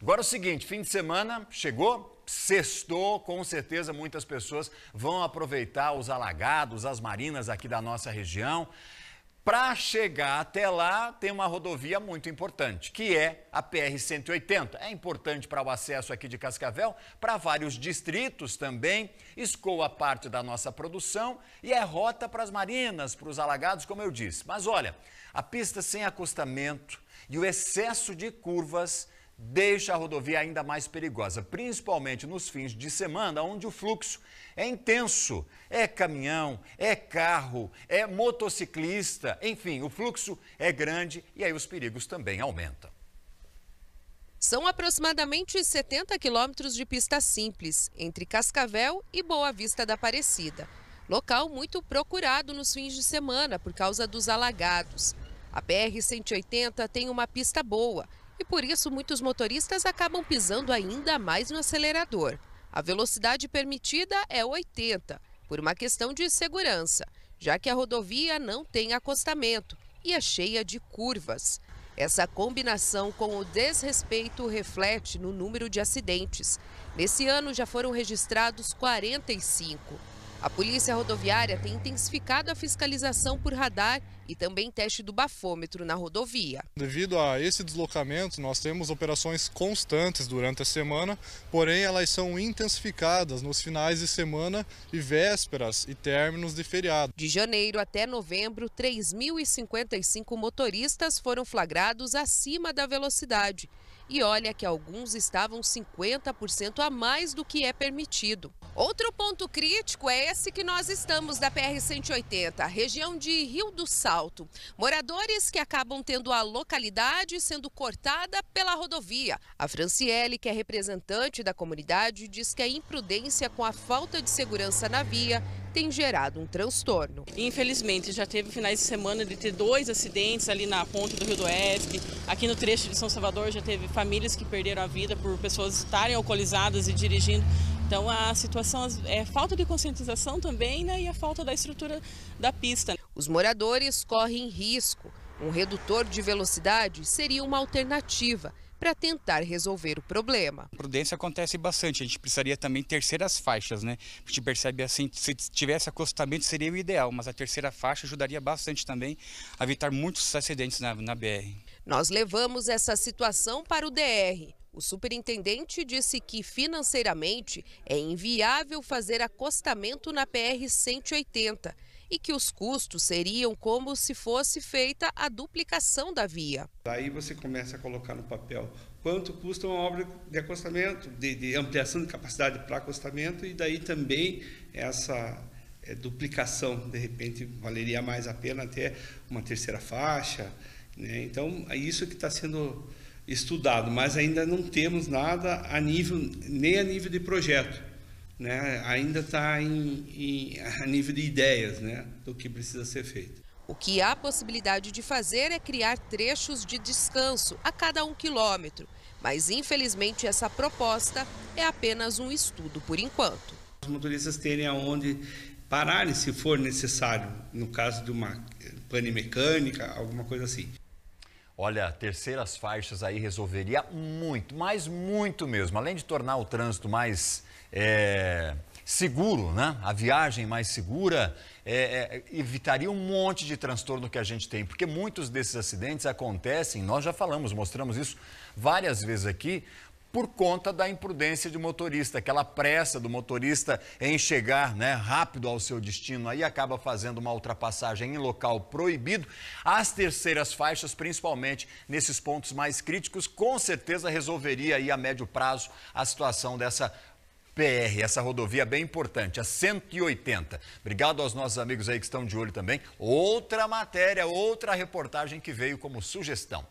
Agora é o seguinte, fim de semana chegou, sextou, com certeza muitas pessoas vão aproveitar os alagados, as marinas aqui da nossa região. Para chegar até lá, tem uma rodovia muito importante, que é a PR-180. É importante para o acesso aqui de Cascavel, para vários distritos também, escoa parte da nossa produção e é rota para as marinas, para os alagados, como eu disse. Mas olha, a pista sem acostamento e o excesso de curvas deixa a rodovia ainda mais perigosa, principalmente nos fins de semana, onde o fluxo é intenso. É caminhão, é carro, é motociclista, enfim, o fluxo é grande e aí os perigos também aumentam. São aproximadamente 70 quilômetros de pista simples, entre Cascavel e Boa Vista da Aparecida. Local muito procurado nos fins de semana por causa dos alagados. A BR-180 tem uma pista boa, e por isso muitos motoristas acabam pisando ainda mais no acelerador. A velocidade permitida é 80, por uma questão de segurança, já que a rodovia não tem acostamento e é cheia de curvas. Essa combinação com o desrespeito reflete no número de acidentes. Nesse ano já foram registrados 45. A Polícia Rodoviária tem intensificado a fiscalização por radar e também teste do bafômetro na rodovia. Devido a esse deslocamento, nós temos operações constantes durante a semana, porém elas são intensificadas nos finais de semana e vésperas e términos de feriado. De janeiro até novembro, 3.055 motoristas foram flagrados acima da velocidade e olha que alguns estavam 50% a mais do que é permitido. Outro ponto crítico é esse que nós estamos da PR-180, região de Rio do Salto. Moradores que acabam tendo a localidade sendo cortada pela rodovia. A Franciele, que é representante da comunidade, diz que a é imprudência com a falta de segurança na via tem gerado um transtorno. Infelizmente, já teve finais de semana de ter dois acidentes ali na ponte do Rio do Oeste. Aqui no trecho de São Salvador já teve famílias que perderam a vida por pessoas estarem alcoolizadas e dirigindo. Então a situação é falta de conscientização também né, e a falta da estrutura da pista. Os moradores correm risco. Um redutor de velocidade seria uma alternativa para tentar resolver o problema. A Prudência acontece bastante, a gente precisaria também terceiras faixas, né? A gente percebe assim, se tivesse acostamento seria o ideal, mas a terceira faixa ajudaria bastante também a evitar muitos acidentes na, na BR. Nós levamos essa situação para o DR. O superintendente disse que financeiramente é inviável fazer acostamento na PR 180 e que os custos seriam como se fosse feita a duplicação da via. Aí você começa a colocar no papel quanto custa uma obra de acostamento, de, de ampliação de capacidade para acostamento e daí também essa é, duplicação, de repente valeria mais a pena até uma terceira faixa. Né? Então, é isso que está sendo estudado, mas ainda não temos nada a nível, nem a nível de projeto né, ainda está a nível de ideias né, do que precisa ser feito. O que há possibilidade de fazer é criar trechos de descanso a cada um quilômetro, mas infelizmente essa proposta é apenas um estudo por enquanto. Os motoristas terem aonde pararem se for necessário, no caso de uma pane mecânica, alguma coisa assim. Olha, terceiras faixas aí resolveria muito, mas muito mesmo. Além de tornar o trânsito mais é, seguro, né? A viagem mais segura é, é, evitaria um monte de transtorno que a gente tem, porque muitos desses acidentes acontecem. Nós já falamos, mostramos isso várias vezes aqui por conta da imprudência de motorista, aquela pressa do motorista em chegar né, rápido ao seu destino, aí acaba fazendo uma ultrapassagem em local proibido. As terceiras faixas, principalmente nesses pontos mais críticos, com certeza resolveria aí a médio prazo a situação dessa PR, essa rodovia bem importante, a 180. Obrigado aos nossos amigos aí que estão de olho também. Outra matéria, outra reportagem que veio como sugestão.